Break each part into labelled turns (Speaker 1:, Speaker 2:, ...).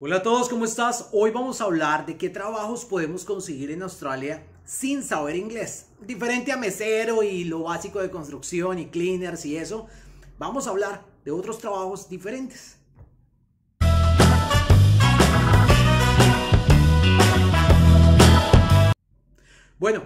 Speaker 1: Hola a todos, ¿cómo estás? Hoy vamos a hablar de qué trabajos podemos conseguir en Australia sin saber inglés. Diferente a mesero y lo básico de construcción y cleaners y eso, vamos a hablar de otros trabajos diferentes. Bueno,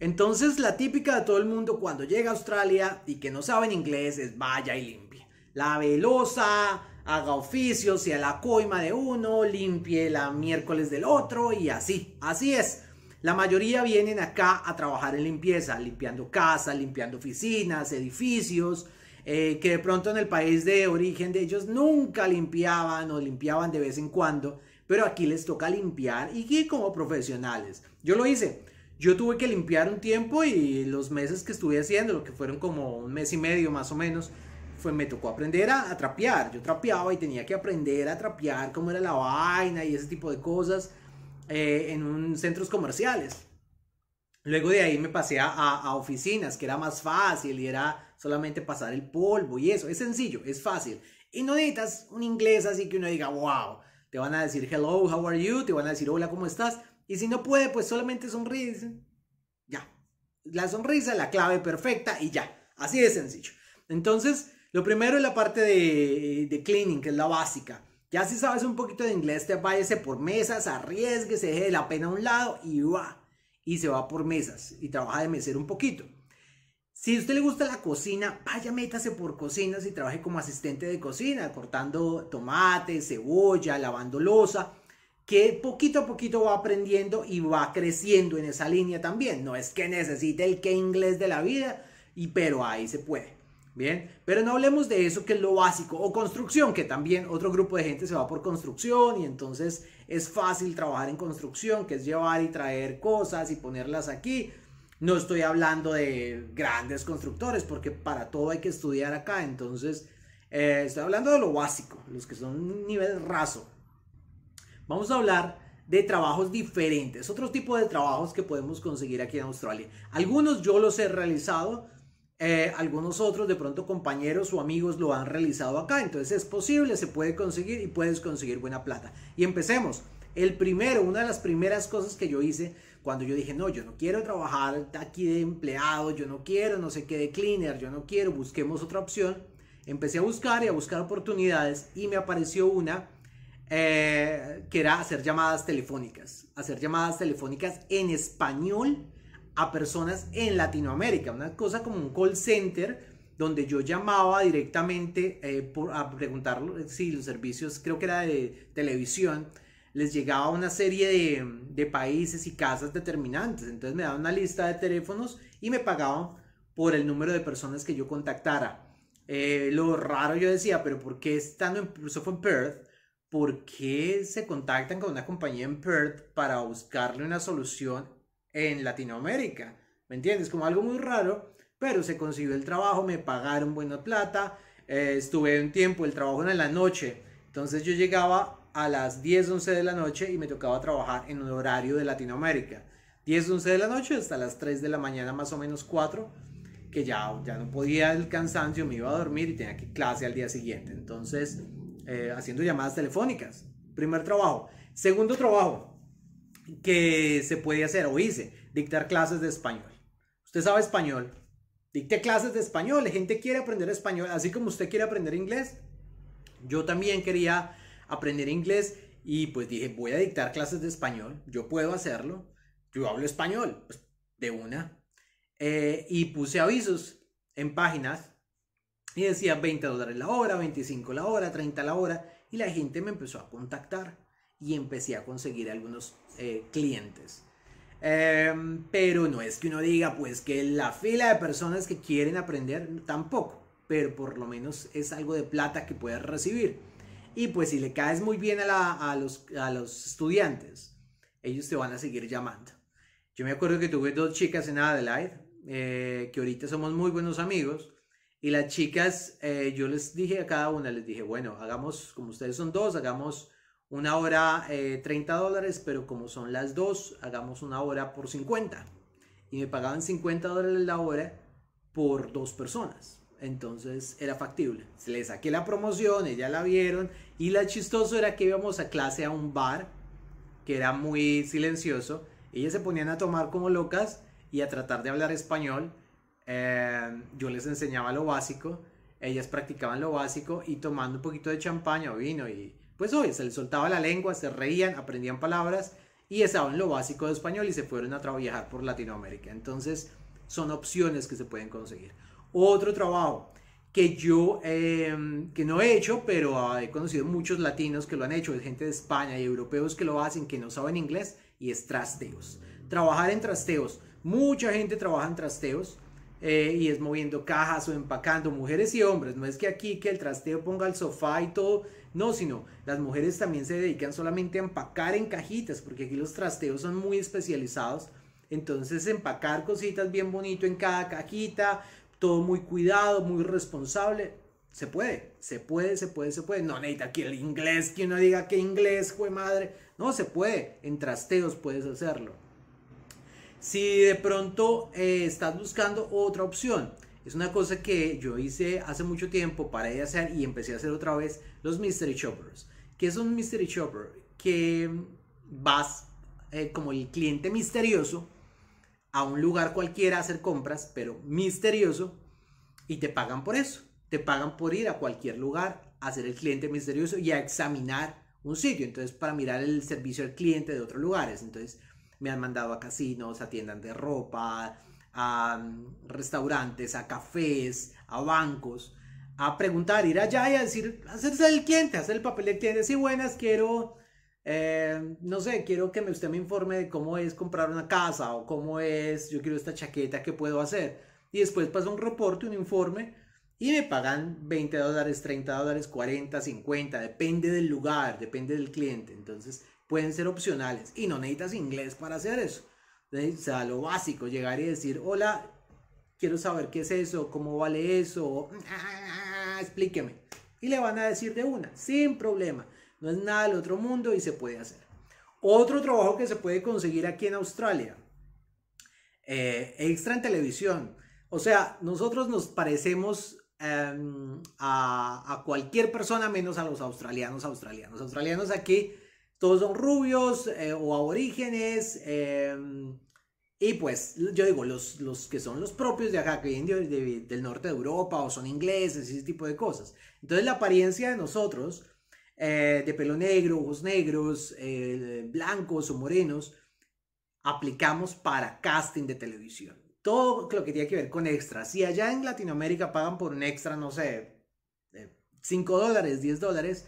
Speaker 1: entonces la típica de todo el mundo cuando llega a Australia y que no saben inglés es vaya y limpia. la velosa haga oficios, y a la coima de uno, limpie la miércoles del otro y así, así es. La mayoría vienen acá a trabajar en limpieza, limpiando casas, limpiando oficinas, edificios, eh, que de pronto en el país de origen de ellos nunca limpiaban o limpiaban de vez en cuando, pero aquí les toca limpiar y como profesionales. Yo lo hice, yo tuve que limpiar un tiempo y los meses que estuve haciendo, lo que fueron como un mes y medio más o menos, fue, me tocó aprender a, trapear. Yo trapeaba y tenía que aprender a trapear cómo era la vaina y ese tipo de cosas eh, en centros comerciales. Luego de ahí me pasé a, oficinas, que era más fácil y era solamente pasar el polvo y eso. Es sencillo, es fácil. Y no necesitas un inglés así que uno diga, wow, te van a decir hello, how are you, te van a decir hola, ¿cómo estás? Y si no puede, pues solamente sonríe. Ya. La sonrisa, la clave perfecta y ya. Así de sencillo. Entonces, lo primero es la parte de, cleaning, que es la básica. Ya si sabes un poquito de inglés, te váyase por mesas, arriesgue, se deje de la pena a un lado y va. Y se va por mesas y trabaja de mesero un poquito. Si a usted le gusta la cocina, vaya, métase por cocinas y trabaje como asistente de cocina, cortando tomate, cebolla, lavando losa, que poquito a poquito va aprendiendo y va creciendo en esa línea también. No es que necesite el que inglés de la vida, y, pero ahí se puede. Bien, pero no hablemos de eso que es lo básico, o construcción, que también otro grupo de gente se va por construcción y entonces es fácil trabajar en construcción, que es llevar y traer cosas y ponerlas aquí. No estoy hablando de grandes constructores, porque para todo hay que estudiar acá, entonces eh, estoy hablando de lo básico, los que son nivel raso. Vamos a hablar de trabajos diferentes, otros tipo de trabajos que podemos conseguir aquí en Australia. Algunos yo los he realizado, eh, algunos otros, de pronto compañeros o amigos lo han realizado acá. Entonces es posible, se puede conseguir y puedes conseguir buena plata. Y empecemos. El primero, una de las primeras cosas que yo hice cuando yo dije, no, yo no quiero trabajar aquí de empleado, yo no quiero, no sé qué, de cleaner, yo no quiero, busquemos otra opción. Empecé a buscar y a buscar oportunidades y me apareció una eh, que era hacer llamadas telefónicas, hacer llamadas telefónicas en español a personas en Latinoamérica, una cosa como un call center donde yo llamaba directamente eh, por, a preguntar si los servicios, creo que era de televisión, les llegaba una serie de, países y casas determinantes. Entonces me daban una lista de teléfonos y me pagaban por el número de personas que yo contactara. Eh, lo raro yo decía, pero ¿por qué estando en, en Perth? ¿Por qué se contactan con una compañía en Perth para buscarle una solución en Latinoamérica. ¿Me entiendes? Como algo muy raro, pero se consiguió el trabajo, me pagaron buena plata, eh, estuve un tiempo, el trabajo era en la noche, entonces yo llegaba a las 10, 11 de la noche y me tocaba trabajar en un horario de Latinoamérica. 10, 11 de la noche hasta las 3 de la mañana, más o menos 4, que ya, ya no podía el cansancio, me iba a dormir y tenía que clase al día siguiente. Entonces, eh, haciendo llamadas telefónicas, primer trabajo. Segundo trabajo, que se puede hacer o hice, dictar clases de español. Usted sabe español, dicte clases de español, la gente quiere aprender español, así como usted quiere aprender inglés. Yo también quería aprender inglés y pues dije, voy a dictar clases de español, yo puedo hacerlo, yo hablo español, pues, de una. Eh, y puse avisos en páginas y decía 20 dólares la hora, 25 la hora, 30 la hora y la gente me empezó a contactar y empecé a conseguir algunos eh, clientes. Em, pero no es que uno diga pues que la fila de personas que quieren aprender tampoco, pero por lo menos es algo de plata que puedes recibir. Y pues si le caes muy bien a, a, los, estudiantes, ellos te van a seguir llamando. Yo me acuerdo que tuve dos chicas en Adelaide, eh, que ahorita somos muy buenos amigos, y las chicas, eh, yo les dije a cada una, les dije, bueno, hagamos, como ustedes son dos, hagamos una hora 30 eh, dólares, pero como son las dos, hagamos una hora por 50. Y me pagaban 50 dólares la hora por dos personas. Entonces era factible. se Le saqué la promoción, ella la vieron. Y la chistosa era que íbamos a clase a un bar que era muy silencioso. Ellas se ponían a tomar como locas y a tratar de hablar español. Em, yo les enseñaba lo básico. Ellas practicaban lo básico y tomando un poquito de champaña o vino y, pues hoy se les soltaba la lengua, se reían, aprendían palabras y estaban lo básico de español y se fueron a trabajar por Latinoamérica. Entonces son opciones que se pueden conseguir. Otro trabajo que yo em, que no he hecho, pero he conocido muchos latinos que lo han hecho, gente de España y europeos que lo hacen, que no saben inglés, y es trasteos. Trabajar en trasteos. Mucha gente trabaja en trasteos. Eh, y es moviendo cajas o empacando, mujeres y hombres, no es que aquí que el trasteo ponga el sofá y todo, no, sino las mujeres también se dedican solamente a empacar en cajitas, porque aquí los trasteos son muy especializados, entonces empacar cositas bien bonito en cada cajita, todo muy cuidado, muy responsable, se puede, se puede, se puede, se puede. No necesita que el inglés, que uno diga que inglés, fue madre. No, se puede. En trasteos puedes hacerlo. Si de pronto eh, estás buscando otra opción, es una cosa que yo hice hace mucho tiempo, paré de hacer y empecé a hacer otra vez los Mystery Shoppers. ¿Qué es un Mystery Shopper? Que vas eh, como el cliente misterioso a un lugar cualquiera a hacer compras, pero misterioso, y te pagan por eso. Te pagan por ir a cualquier lugar a ser el cliente misterioso y a examinar un sitio. Entonces, para mirar el servicio al cliente de otros lugares. Entonces, me han mandado a casinos, a tiendas de ropa, a mm, restaurantes, a cafés, a bancos, a preguntar, ir allá y a decir, hacerse el cliente, hacer el papel de cliente, sí, buenas, quiero, eh, no sé, quiero que usted me informe de cómo es comprar una casa o cómo es, yo quiero esta chaqueta, ¿qué puedo hacer? Y después pasa un reporte, un informe, y me pagan 20 dólares, 30 dólares, 40, 50, depende del lugar, depende del cliente. Entonces, pueden ser opcionales y no necesitas inglés para hacer eso. O sea, lo básico, llegar y decir, hola, quiero saber qué es eso, cómo vale eso, ah, explíqueme. Y le van a decir de una, sin problema. No es nada del otro mundo y se puede hacer. Otro trabajo que se puede conseguir aquí en Australia, eh, extra en televisión. O sea, nosotros nos parecemos em, a, a cualquier persona menos a los australianos, australianos. Australianos aquí todos son rubios eh, o aborígenes. Em, y pues yo digo, los, los que son los propios de acá, que vienen del norte de Europa o son ingleses y ese tipo de cosas. Entonces la apariencia de nosotros, eh, de pelo negro, ojos negros, eh, blancos o morenos, aplicamos para casting de televisión. Todo lo que tiene que ver con extras. Si allá en Latinoamérica pagan por un extra, no sé, 5 dólares, 10 dólares,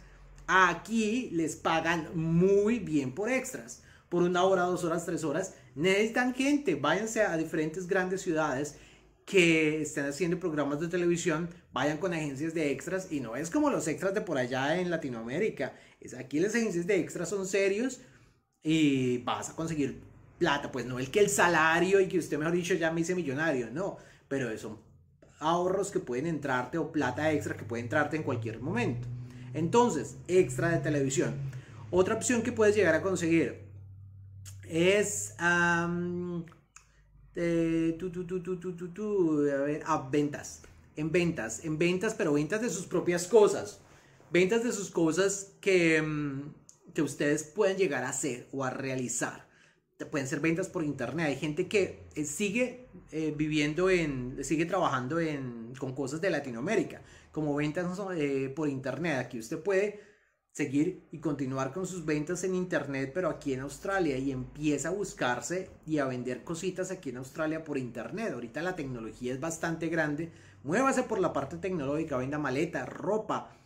Speaker 1: Aquí les pagan muy bien por extras. Por una hora, dos horas, tres horas. Necesitan gente. Váyanse a diferentes grandes ciudades que estén haciendo programas de televisión. Vayan con agencias de extras. Y no es como los extras de por allá en Latinoamérica. Es aquí las agencias de extras son serios. Y vas a conseguir plata. Pues no el que el salario y que usted, mejor dicho, ya me hice millonario. No. Pero son ahorros que pueden entrarte o plata extra que puede entrarte en cualquier momento. Entonces, extra de televisión. Otra opción que puedes llegar a conseguir es a ventas. En ventas, en ventas, pero ventas de sus propias cosas. Ventas de sus cosas que, mm, que ustedes pueden llegar a hacer o a realizar pueden ser ventas por internet. Hay gente que eh, sigue eh, viviendo en, sigue trabajando en, con cosas de Latinoamérica, como ventas eh, por internet. Aquí usted puede seguir y continuar con sus ventas en internet, pero aquí en Australia y empieza a buscarse y a vender cositas aquí en Australia por internet. Ahorita la tecnología es bastante grande. Muévase por la parte tecnológica, venda maleta, ropa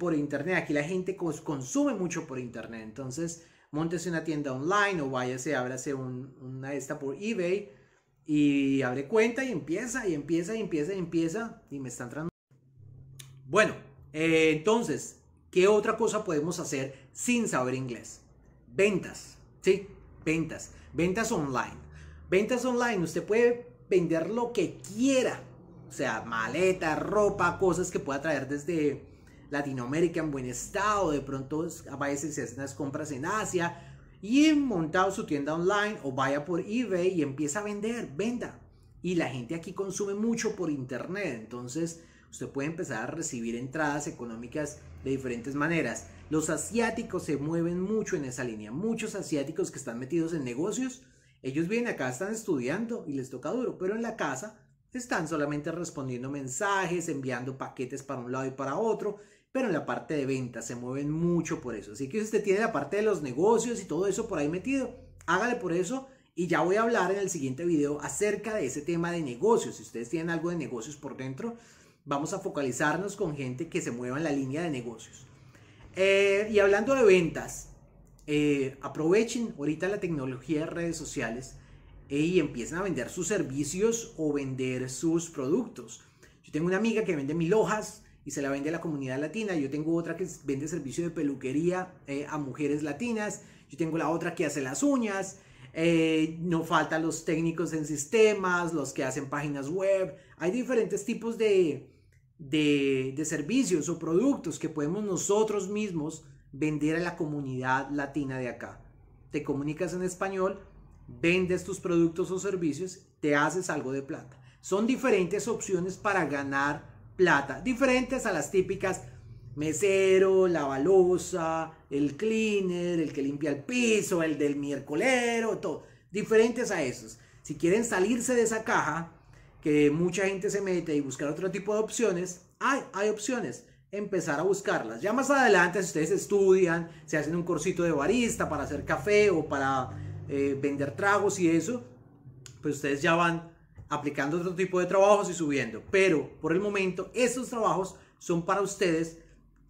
Speaker 1: por internet. Aquí la gente consume mucho por internet. Entonces, montese una tienda online o váyase, ábrase una esta por eBay y abre cuenta y empieza y empieza y empieza y empieza y me están entrando Bueno, eh, entonces, ¿qué otra cosa podemos hacer sin saber inglés? Ventas, ¿sí? Ventas, ventas online. Ventas online, usted puede vender lo que quiera, o sea, maleta, ropa, cosas que pueda traer desde Latinoamérica en buen estado, de pronto veces se hacen las compras en Asia y montado su tienda online o vaya por eBay y empieza a vender, venda. Y la gente aquí consume mucho por internet, entonces usted puede empezar a recibir entradas económicas de diferentes maneras. Los asiáticos se mueven mucho en esa línea, muchos asiáticos que están metidos en negocios, ellos vienen acá, están estudiando y les toca duro, pero en la casa están solamente respondiendo mensajes, enviando paquetes para un lado y para otro, pero en la parte de ventas se mueven mucho por eso. Así que si usted tiene la parte de los negocios y todo eso por ahí metido, hágale por eso. Y ya voy a hablar en el siguiente video acerca de ese tema de negocios. Si ustedes tienen algo de negocios por dentro, vamos a focalizarnos con gente que se mueva en la línea de negocios. Eh, y hablando de ventas, eh, aprovechen ahorita la tecnología de redes sociales eh, y empiecen a vender sus servicios o vender sus productos. Yo tengo una amiga que vende mil hojas, y se la vende a la comunidad latina. Yo tengo otra que vende servicio de peluquería eh, a mujeres latinas. Yo tengo la otra que hace las uñas. Eh, no faltan los técnicos en sistemas, los que hacen páginas web. Hay diferentes tipos de, de, de servicios o productos que podemos nosotros mismos vender a la comunidad latina de acá. Te comunicas en español, vendes tus productos o servicios, te haces algo de plata. Son diferentes opciones para ganar plata, diferentes a las típicas mesero, lavalosa, el cleaner, el que limpia el piso, el del miércolero, todo, diferentes a esos. Si quieren salirse de esa caja, que mucha gente se mete y buscar otro tipo de opciones, hay, hay opciones, empezar a buscarlas. Ya más adelante, si ustedes estudian, se hacen un corsito de barista para hacer café o para eh, vender tragos y eso, pues ustedes ya van aplicando otro tipo de trabajos y subiendo. Pero por el momento, esos trabajos son para ustedes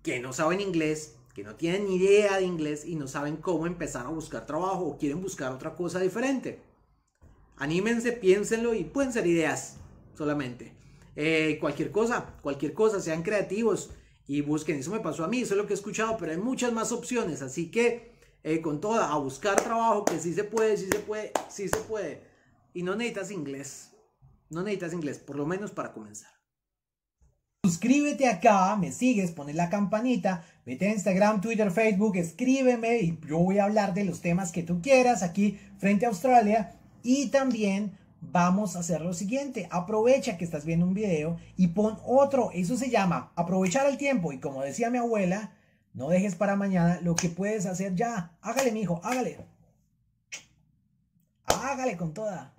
Speaker 1: que no saben inglés, que no tienen ni idea de inglés y no saben cómo empezar a buscar trabajo o quieren buscar otra cosa diferente. Anímense, piénsenlo y pueden ser ideas solamente. Eh, cualquier cosa, cualquier cosa, sean creativos y busquen. Eso me pasó a mí, eso es lo que he escuchado, pero hay muchas más opciones. Así que eh, con toda, a buscar trabajo, que sí se puede, sí se puede, sí se puede. Y no necesitas inglés. No necesitas inglés, por lo menos para comenzar. Suscríbete acá, me sigues, pones la campanita, vete a Instagram, Twitter, Facebook, escríbeme y yo voy a hablar de los temas que tú quieras aquí frente a Australia. Y también vamos a hacer lo siguiente, aprovecha que estás viendo un video y pon otro, eso se llama aprovechar el tiempo. Y como decía mi abuela, no dejes para mañana lo que puedes hacer ya. Hágale, mi hijo, hágale. Hágale con toda.